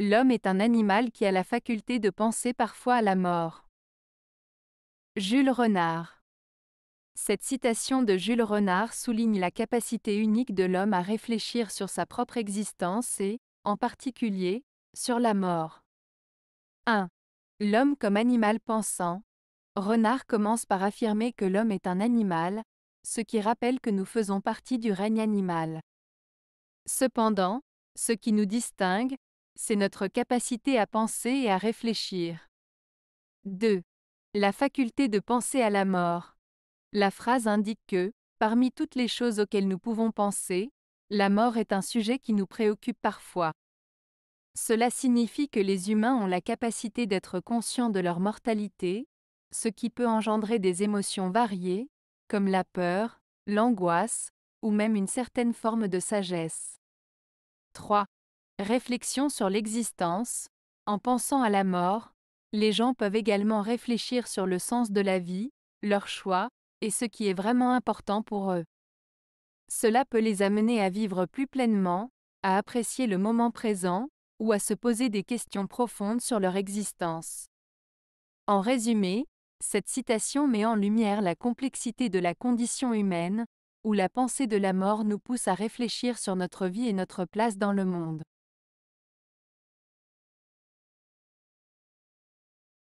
L'homme est un animal qui a la faculté de penser parfois à la mort. Jules Renard Cette citation de Jules Renard souligne la capacité unique de l'homme à réfléchir sur sa propre existence et, en particulier, sur la mort. 1. L'homme comme animal pensant. Renard commence par affirmer que l'homme est un animal, ce qui rappelle que nous faisons partie du règne animal. Cependant, ce qui nous distingue, c'est notre capacité à penser et à réfléchir. 2. La faculté de penser à la mort. La phrase indique que, parmi toutes les choses auxquelles nous pouvons penser, la mort est un sujet qui nous préoccupe parfois. Cela signifie que les humains ont la capacité d'être conscients de leur mortalité, ce qui peut engendrer des émotions variées, comme la peur, l'angoisse, ou même une certaine forme de sagesse. 3. Réflexion sur l'existence. En pensant à la mort, les gens peuvent également réfléchir sur le sens de la vie, leurs choix, et ce qui est vraiment important pour eux. Cela peut les amener à vivre plus pleinement, à apprécier le moment présent, ou à se poser des questions profondes sur leur existence. En résumé, cette citation met en lumière la complexité de la condition humaine, où la pensée de la mort nous pousse à réfléchir sur notre vie et notre place dans le monde.